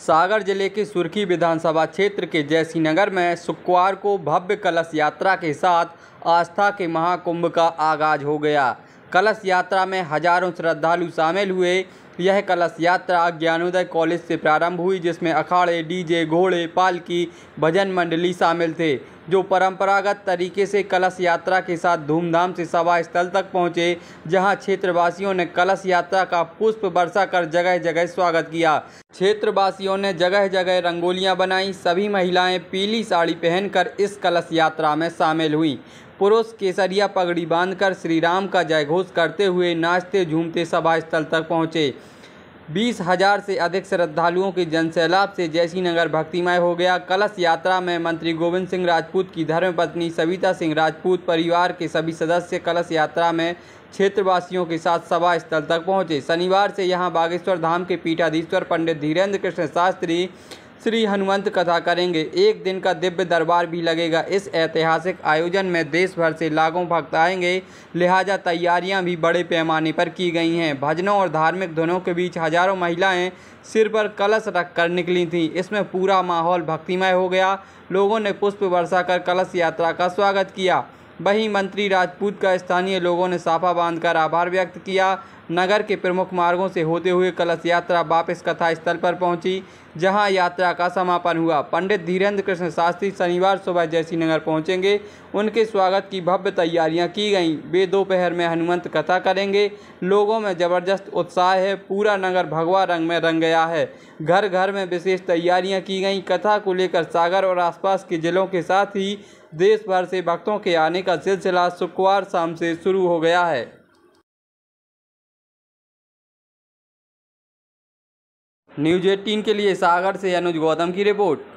सागर जिले के सुर्खी विधानसभा क्षेत्र के जयसी नगर में शुक्रवार को भव्य कलश यात्रा के साथ आस्था के महाकुंभ का आगाज हो गया कलश यात्रा में हजारों श्रद्धालु शामिल हुए यह कलश यात्रा ज्ञानोदय कॉलेज से प्रारंभ हुई जिसमें अखाड़े डीजे घोड़े पालकी भजन मंडली शामिल थे जो परंपरागत तरीके से कलश यात्रा के साथ धूमधाम से सभा स्थल तक पहुंचे जहां क्षेत्रवासियों ने कलश यात्रा का पुष्प वर्षा कर जगह जगह स्वागत किया क्षेत्रवासियों ने जगह जगह रंगोलियां बनाई सभी महिलाएं पीली साड़ी पहनकर इस कलश यात्रा में शामिल हुई पुरुष केसरिया पगड़ी बांधकर श्री राम का जयघोष करते हुए नाचते झूमते सभा स्थल तक पहुँचे बीस हजार से अधिक श्रद्धालुओं के जनसैलाब से जैसी नगर भक्तिमय हो गया कलश यात्रा में मंत्री गोविंद सिंह राजपूत की धर्मपत्नी सविता सिंह राजपूत परिवार के सभी सदस्य कलश यात्रा में क्षेत्रवासियों के साथ सभा स्थल तक पहुंचे शनिवार से यहां बागेश्वर धाम के पीठाधीश्वर पंडित धीरेन्द्र कृष्ण शास्त्री श्री हनुमंत कथा करेंगे एक दिन का दिव्य दरबार भी लगेगा इस ऐतिहासिक आयोजन में देश भर से लाखों भक्त आएंगे लिहाजा तैयारियां भी बड़े पैमाने पर की गई हैं भजनों और धार्मिक धुनों के बीच हजारों महिलाएं सिर पर कलश रख कर निकली थीं इसमें पूरा माहौल भक्तिमय हो गया लोगों ने पुष्प वर्षा कर कलश यात्रा का स्वागत किया वहीं मंत्री राजपूत का स्थानीय लोगों ने साफा बांधकर आभार व्यक्त किया नगर के प्रमुख मार्गों से होते हुए कलश यात्रा वापस कथा स्थल पर पहुंची जहां यात्रा का समापन हुआ पंडित धीरेन्द्र कृष्ण शास्त्री शनिवार सुबह जैसी नगर पहुंचेंगे उनके स्वागत की भव्य तैयारियां की गईं वे दोपहर में हनुमंत कथा करेंगे लोगों में ज़बरदस्त उत्साह है पूरा नगर भगवा रंग में रंग गया है घर घर में विशेष तैयारियाँ की गईं कथा को लेकर सागर और आसपास के ज़िलों के साथ ही देश भर से भक्तों के आने का सिलसिला शुक्रवार शाम से शुरू हो गया है न्यूज एटीन के लिए सागर से अनुज गौतम की रिपोर्ट